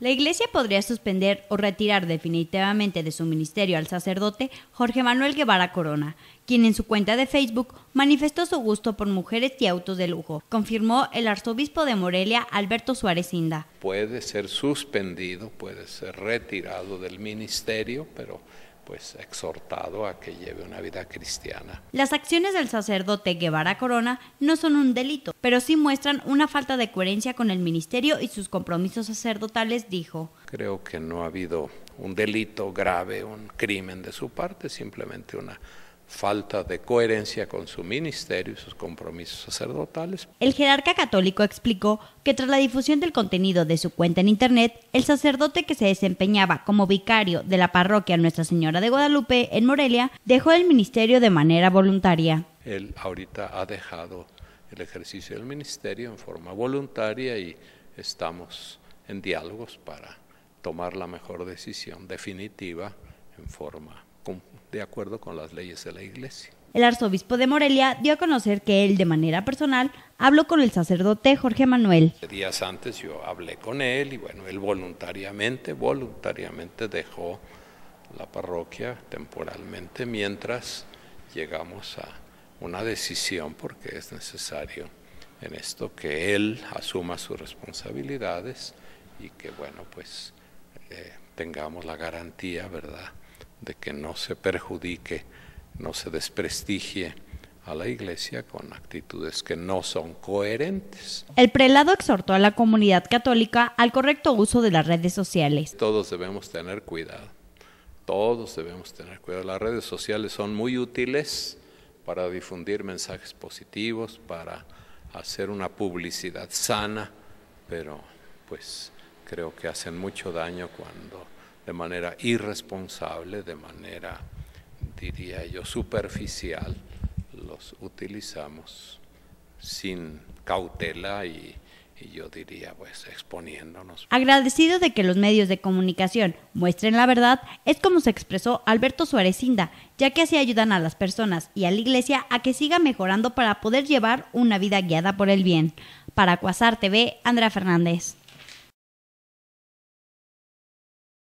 La Iglesia podría suspender o retirar definitivamente de su ministerio al sacerdote Jorge Manuel Guevara Corona, quien en su cuenta de Facebook manifestó su gusto por mujeres y autos de lujo, confirmó el arzobispo de Morelia Alberto Suárez Inda. Puede ser suspendido, puede ser retirado del ministerio, pero pues exhortado a que lleve una vida cristiana. Las acciones del sacerdote Guevara Corona no son un delito, pero sí muestran una falta de coherencia con el ministerio y sus compromisos sacerdotales, dijo. Creo que no ha habido un delito grave, un crimen de su parte, simplemente una falta de coherencia con su ministerio y sus compromisos sacerdotales. El jerarca católico explicó que tras la difusión del contenido de su cuenta en Internet, el sacerdote que se desempeñaba como vicario de la parroquia Nuestra Señora de Guadalupe en Morelia dejó el ministerio de manera voluntaria. Él ahorita ha dejado el ejercicio del ministerio en forma voluntaria y estamos en diálogos para tomar la mejor decisión definitiva en forma de acuerdo con las leyes de la iglesia. El arzobispo de Morelia dio a conocer que él, de manera personal, habló con el sacerdote Jorge Manuel. Días antes yo hablé con él y bueno, él voluntariamente, voluntariamente dejó la parroquia temporalmente mientras llegamos a una decisión porque es necesario en esto que él asuma sus responsabilidades y que bueno, pues eh, tengamos la garantía, ¿verdad? de que no se perjudique, no se desprestigie a la iglesia con actitudes que no son coherentes. El prelado exhortó a la comunidad católica al correcto uso de las redes sociales. Todos debemos tener cuidado, todos debemos tener cuidado. Las redes sociales son muy útiles para difundir mensajes positivos, para hacer una publicidad sana, pero pues creo que hacen mucho daño cuando de manera irresponsable, de manera, diría yo, superficial, los utilizamos sin cautela y, yo diría pues exponiéndonos. Agradecido de que los medios de comunicación muestren la verdad, es como se expresó Alberto Suárez Inda, ya que así ayudan a las personas y a la iglesia a que siga mejorando para poder llevar una vida guiada por el bien. Para Cuasar TV, Andrea Fernández.